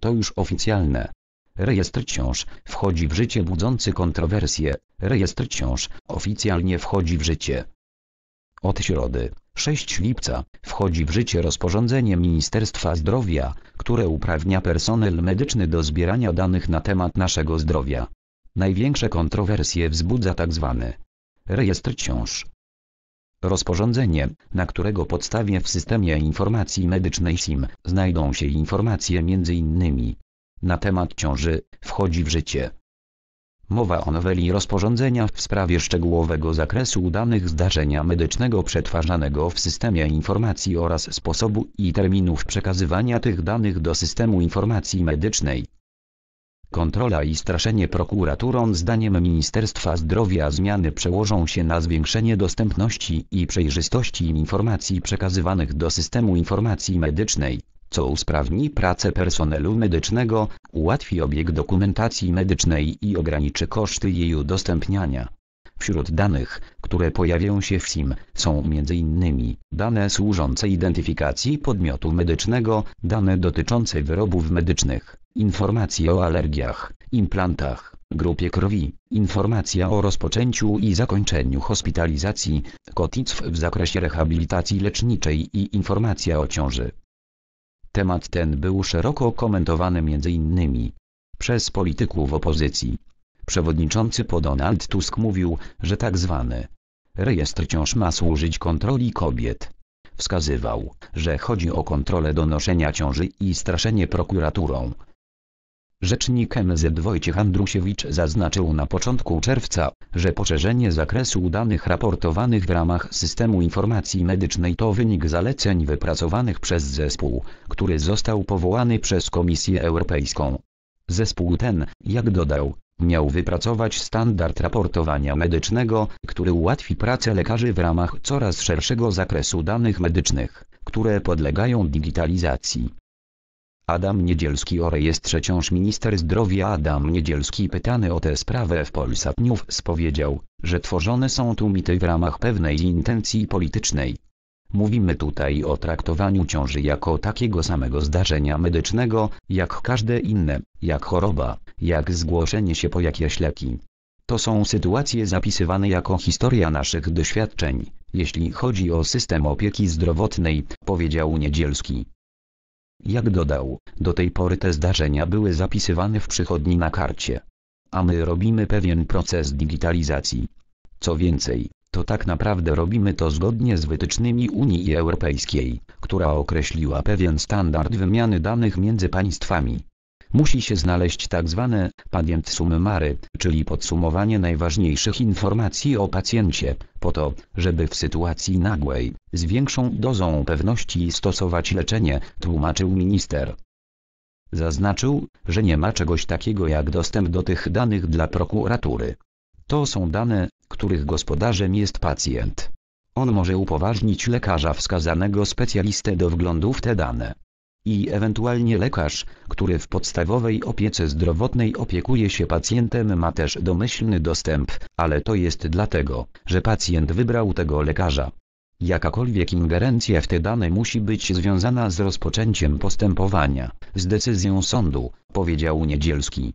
to już oficjalne. Rejestr ciąż wchodzi w życie budzący kontrowersje. Rejestr ciąż oficjalnie wchodzi w życie. Od środy, 6 lipca, wchodzi w życie rozporządzenie Ministerstwa Zdrowia, które uprawnia personel medyczny do zbierania danych na temat naszego zdrowia. Największe kontrowersje wzbudza tzw. Tak rejestr ciąż. Rozporządzenie, na którego podstawie w systemie informacji medycznej SIM znajdą się informacje m.in. na temat ciąży, wchodzi w życie. Mowa o noweli rozporządzenia w sprawie szczegółowego zakresu danych zdarzenia medycznego przetwarzanego w systemie informacji oraz sposobu i terminów przekazywania tych danych do systemu informacji medycznej. Kontrola i straszenie prokuraturą zdaniem Ministerstwa Zdrowia zmiany przełożą się na zwiększenie dostępności i przejrzystości informacji przekazywanych do systemu informacji medycznej, co usprawni pracę personelu medycznego, ułatwi obieg dokumentacji medycznej i ograniczy koszty jej udostępniania. Wśród danych, które pojawią się w SIM, są m.in. dane służące identyfikacji podmiotu medycznego, dane dotyczące wyrobów medycznych, informacje o alergiach, implantach, grupie krwi, informacja o rozpoczęciu i zakończeniu hospitalizacji, koticw w zakresie rehabilitacji leczniczej i informacja o ciąży. Temat ten był szeroko komentowany m.in. przez polityków opozycji. Przewodniczący po Donald Tusk mówił, że tak zwany rejestr ciąż ma służyć kontroli kobiet. Wskazywał, że chodzi o kontrolę donoszenia ciąży i straszenie prokuraturą, Rzecznik MZ Wojciech Andrusiewicz zaznaczył na początku czerwca, że poszerzenie zakresu danych raportowanych w ramach systemu informacji medycznej to wynik zaleceń wypracowanych przez zespół, który został powołany przez Komisję Europejską. Zespół ten, jak dodał, miał wypracować standard raportowania medycznego, który ułatwi pracę lekarzy w ramach coraz szerszego zakresu danych medycznych, które podlegają digitalizacji. Adam Niedzielski o rejestrze ciąż minister zdrowia Adam Niedzielski pytany o tę sprawę w Polsat spowiedział, że tworzone są tu mity w ramach pewnej intencji politycznej. Mówimy tutaj o traktowaniu ciąży jako takiego samego zdarzenia medycznego, jak każde inne, jak choroba, jak zgłoszenie się po jakieś leki. To są sytuacje zapisywane jako historia naszych doświadczeń, jeśli chodzi o system opieki zdrowotnej, powiedział Niedzielski. Jak dodał, do tej pory te zdarzenia były zapisywane w przychodni na karcie. A my robimy pewien proces digitalizacji. Co więcej, to tak naprawdę robimy to zgodnie z wytycznymi Unii Europejskiej, która określiła pewien standard wymiany danych między państwami musi się znaleźć tak zwane padient summary, czyli podsumowanie najważniejszych informacji o pacjencie, po to, żeby w sytuacji nagłej, z większą dozą pewności stosować leczenie, tłumaczył minister. Zaznaczył, że nie ma czegoś takiego jak dostęp do tych danych dla prokuratury. To są dane, których gospodarzem jest pacjent. On może upoważnić lekarza wskazanego specjalistę do wglądu w te dane i ewentualnie lekarz, który w podstawowej opiece zdrowotnej opiekuje się pacjentem ma też domyślny dostęp, ale to jest dlatego, że pacjent wybrał tego lekarza. Jakakolwiek ingerencja w te dane musi być związana z rozpoczęciem postępowania, z decyzją sądu, powiedział Niedzielski.